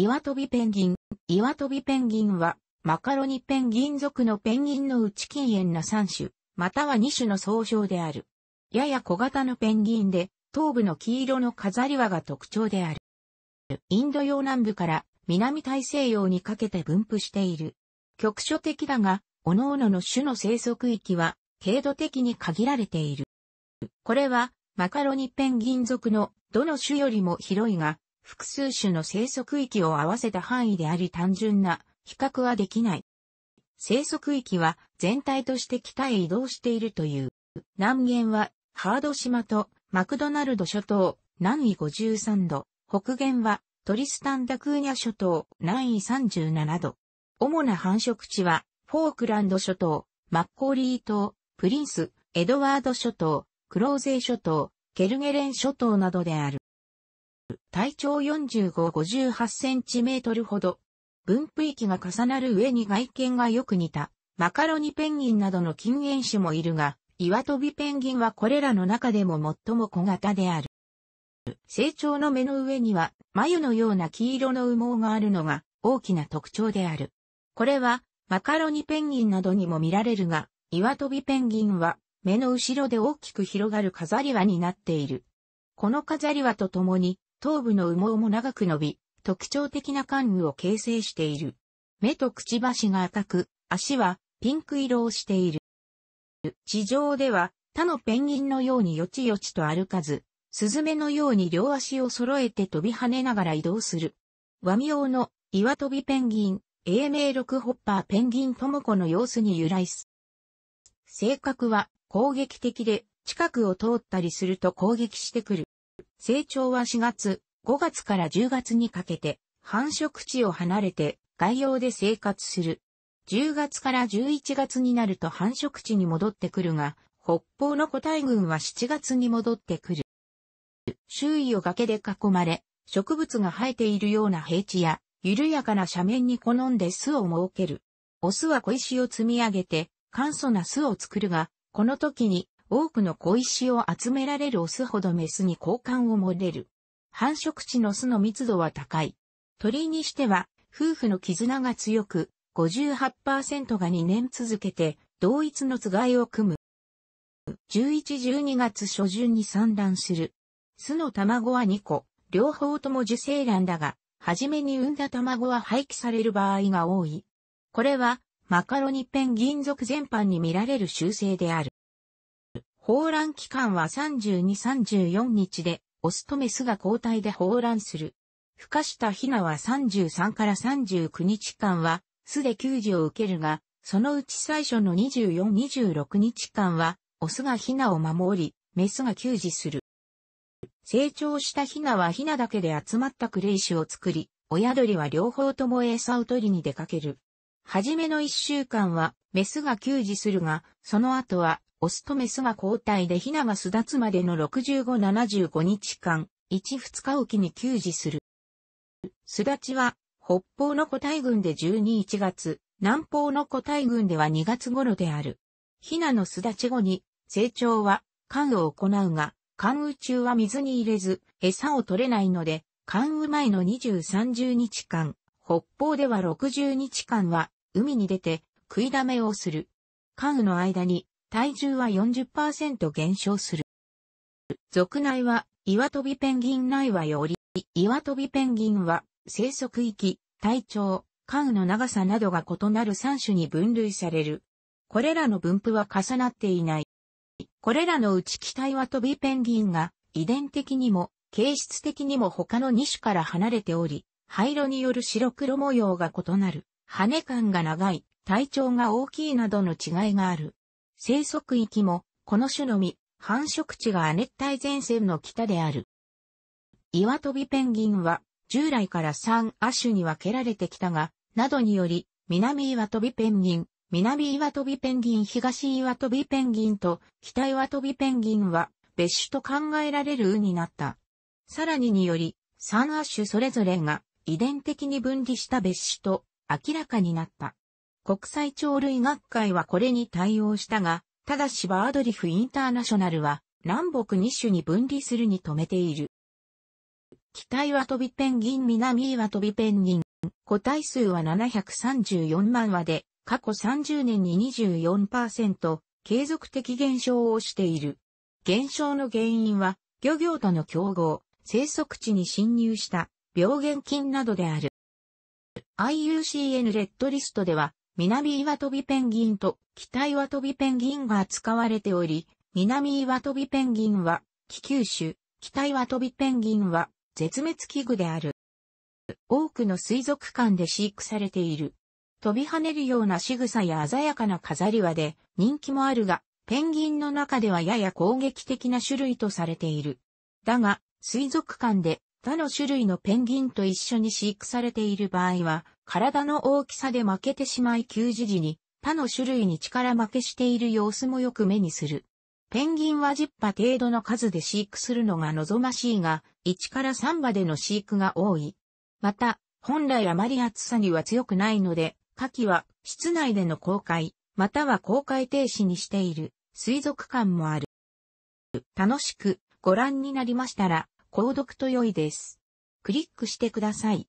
岩飛びペンギン。岩飛びペンギンは、マカロニペンギン族のペンギンの内近縁な3種、または2種の総称である。やや小型のペンギンで、頭部の黄色の飾り輪が特徴である。インド洋南部から南大西洋にかけて分布している。局所的だが、各々の種の生息域は、軽度的に限られている。これは、マカロニペンギン族のどの種よりも広いが、複数種の生息域を合わせた範囲であり単純な比較はできない。生息域は全体として北へ移動しているという。南限はハード島とマクドナルド諸島、南緯53度。北限はトリスタンダクーニャ諸島、南緯37度。主な繁殖地はフォークランド諸島、マッコーリー島、プリンス、エドワード諸島、クローゼー諸島、ケルゲレン諸島などである。体長45-58センチメートルほど。分布域が重なる上に外見がよく似た、マカロニペンギンなどの近縁種もいるが、岩飛びペンギンはこれらの中でも最も小型である。成長の目の上には、眉のような黄色の羽毛があるのが大きな特徴である。これは、マカロニペンギンなどにも見られるが、岩飛びペンギンは、目の後ろで大きく広がる飾り輪になっている。この飾り輪とともに、頭部の羽毛も長く伸び、特徴的な冠羽を形成している。目とくちばしが赤く、足はピンク色をしている。地上では他のペンギンのようによちよちと歩かず、スズメのように両足を揃えて飛び跳ねながら移動する。和名の岩飛びペンギン、英名六ホッパーペンギンともこの様子に由来す。性格は攻撃的で近くを通ったりすると攻撃してくる。成長は4月、5月から10月にかけて、繁殖地を離れて外洋で生活する。10月から11月になると繁殖地に戻ってくるが、北方の個体群は7月に戻ってくる。周囲を崖で囲まれ、植物が生えているような平地や、緩やかな斜面に好んで巣を設ける。オスは小石を積み上げて、簡素な巣を作るが、この時に多くの小石を集められるオスほどメスに好感を漏れる。繁殖地の巣の密度は高い。鳥にしては、夫婦の絆が強く、58%が2年続けて、同一のつがいを組む。11-12月初旬に産卵する。巣の卵は2個、両方とも受精卵だが、初めに産んだ卵は廃棄される場合が多い。これは、マカロニペンギン族全般に見られる習性である。放卵期間は32-34日で、オスとメスが交代で放卵する。孵化したヒナは33から39日間は、巣で給餌を受けるが、そのうち最初の24-26日間は、オスがヒナを守り、メスが給餌する。成長したヒナはヒナだけで集まったクレイ種を作り、親鳥は両方とも餌を取りに出かける。はじめの一週間はメスが給餌するが、その後はオスとメスは交代でヒナが巣立つまでの65-75日間、1-2日おきに給仕する。巣立ちは、北方の個体群で12-1月、南方の個体群では2月頃である。ヒナの巣立ち後に、成長は、寒を行うが、寒雨中は水に入れず、餌を取れないので、寒雨前の20-30日間、北方では60日間は、海に出て、食いだめをする。寒雨の間に、体重は40%減少する。族内は、岩飛びペンギン内はより、岩飛びペンギンは、生息域、体長、間の長さなどが異なる3種に分類される。これらの分布は重なっていない。これらのうち北岩飛びペンギンが、遺伝的にも、形質的にも他の2種から離れており、灰色による白黒模様が異なる、羽感が長い、体長が大きいなどの違いがある。生息域も、この種のみ、繁殖地が亜熱帯前線の北である。岩飛びペンギンは、従来から3亜種に分けられてきたが、などにより、南岩飛びペンギン、南岩飛びペンギン、東岩飛びペンギンと北岩飛びペンギンは別種と考えられるになった。さらににより、3亜種それぞれが遺伝的に分離した別種と明らかになった。国際鳥類学会はこれに対応したが、ただしバードリフインターナショナルは南北2種に分離するに止めている。北は飛びペンギン南ワ飛びペンギン。個体数は734万羽で、過去30年に24%、継続的減少をしている。減少の原因は、漁業との競合、生息地に侵入した病原菌などである。IUCN レッドリストでは、南岩飛びペンギンと北岩飛びペンギンが扱われており、南岩飛びペンギンは、気球種、北岩飛びペンギンは、絶滅危惧である。多くの水族館で飼育されている。飛び跳ねるような仕草や鮮やかな飾り輪で人気もあるが、ペンギンの中ではやや攻撃的な種類とされている。だが、水族館で他の種類のペンギンと一緒に飼育されている場合は、体の大きさで負けてしまい給仕時に他の種類に力負けしている様子もよく目にする。ペンギンは10羽程度の数で飼育するのが望ましいが、1から3羽での飼育が多い。また、本来あまり暑さには強くないので、夏季は室内での公開、または公開停止にしている水族館もある。楽しくご覧になりましたら、購読と良いです。クリックしてください。